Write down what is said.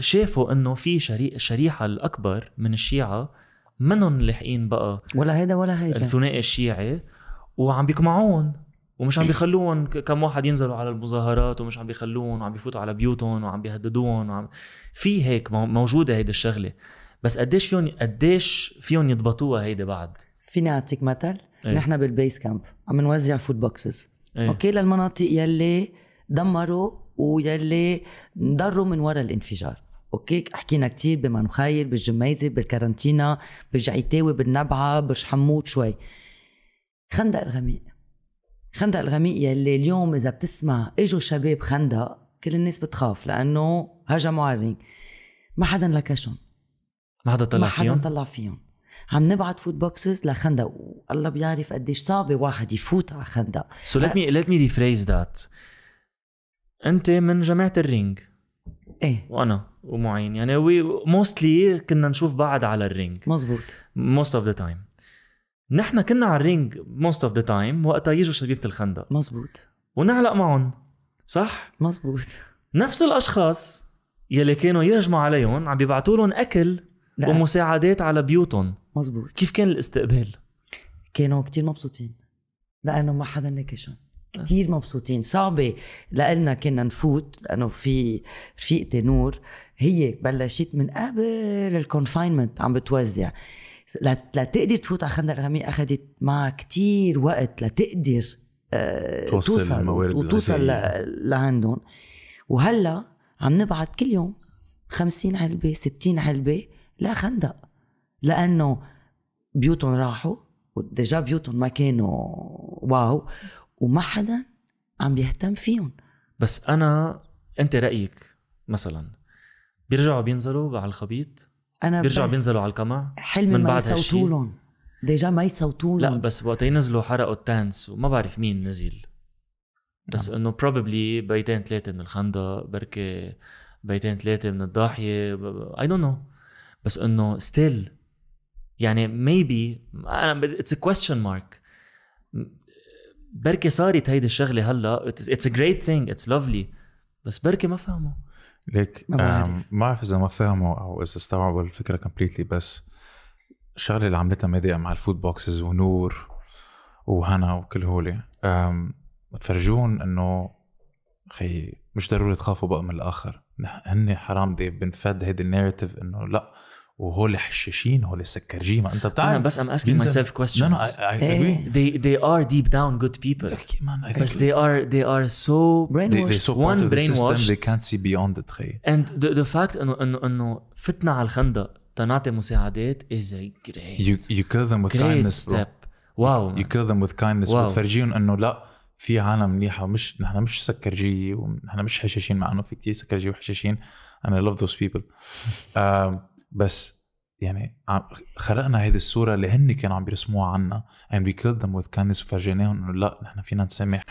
شافوا انه في شريحه الشريحه الاكبر من الشيعه منهم لاحقين بقى ولا هيدا ولا هيدا الثنائي الشيعي وعم بيقمعوهم ومش عم إيه. بيخلوهم كم واحد ينزلوا على المظاهرات ومش عم بيخلوهم وعم بيفوتوا على بيوتهم وعم بيهددوهم وعم في هيك موجوده هيدي الشغله بس قديش فيهم قديش فيهم يضبطوها هيدي بعد فيني اعطيك مثل ايه. نحن بالبيس كامب عم نوزع فود بوكسز ايه. اوكي للمناطق يلي دمروا ويلي ضروا من وراء الانفجار اوكي حكينا كثير بمنخيل بالجميزه بالكارنتينا بالجعيتاوي بالنبعه برج حمود شوي خندق الغميق خندق الغميق يلي اليوم اذا بتسمع اجوا شباب خندق كل الناس بتخاف لانه هجموا على الرينج ما حدا لكشهم ما حدا طلع ما حدا فيهم؟ طلع فيهم عم نبعت فود بوكسز لخندق والله بيعرف قديش صعب واحد يفوت على خندق سو ليت مي ليت مي ريفريز ذات انت من جماعه الرينج ايه وانا ومعين يعني وي موستلي كنا نشوف بعض على الرينج مزبوط موست اوف ذا تايم نحن كنا على الرينج موست اوف ذا تايم وقتها يجوا شبيبه الخندق مزبوط ونعلق معهم صح مزبوط نفس الاشخاص يلي كانوا يهجموا عليهم عم بيبعتوا لهم اكل لا. ومساعدات على بيوتهم مزبوط كيف كان الاستقبال كانوا كتير مبسوطين لانه ما حدا نكشهم كتير مبسوطين صعبة لإلنا كنا نفوت لأنه في رفيقتي نور هي بلشت من قبل الكونفاينمنت عم بتوزع لتقدر تفوت على خندق الغامي أخذت معها كتير وقت لتقدر آه، توصل, توصل الموارد وتوصل لعندهم وهلا عم نبعت كل يوم 50 علبة 60 علبة لخندق لأنه بيوتهم راحوا وديجا بيوتهم ما كانوا واو وما حدا عم بيهتم فيهم بس انا انت رايك مثلا بيرجعوا بينزلوا على الخبيط انا بيرجعوا بينزلوا على القمع حلمي من بعد يصوتوا لهم ديجا ما يصوتوا لهم لا بس وقت ينزلوا حرقوا التانس وما بعرف مين نزل بس آه. انه بروبلي بيتين ثلاثه من الخندق بركي بيتين ثلاثه من الضاحيه اي دونت نو بس انه ستيل يعني ميبي انا اتس ا كويستشن مارك بركي صارت هيدي الشغله هلا اتس ا جريت ثينج اتس لافلي بس بركي ما فهموا ليك ما بعرف اذا ما فهموا او اذا استوعبوا الفكره كومبليتلي بس الشغله اللي عملتها ميديا مع الفود بوكسز ونور وهنا وكل هولي فرجون انه خي مش ضروري تخافوا بقى من الاخر هن حرام دي بنفد هيدي النيرتيف انه لا وهول حشاشين هول سكرجي ما انت بتعرف بس ام asking myself questions no no I, I hey. they they are deep down good people okay, man, بس they are they are so brainwashed they, they're so one of brainwashed the they can't see beyond it tray and the, the fact انه انه انه فتنا على الخندق تنعطي مساعدات is a great you, you kill them with great kindness step واو you kill them with kindness واو. وتفرجيهم انه لا في عالم منيحه ومش نحن مش سكرجيه ونحن مش حشاشين مع انه في كثير سكرجي وحشاشين انا لاف ذوز بيبل بس يعني خلقنا هذه الصوره اللي هن كانوا عم بيرسموها عنا and we killed them with kindness وفرجيناهم انه لا نحن فينا نسامح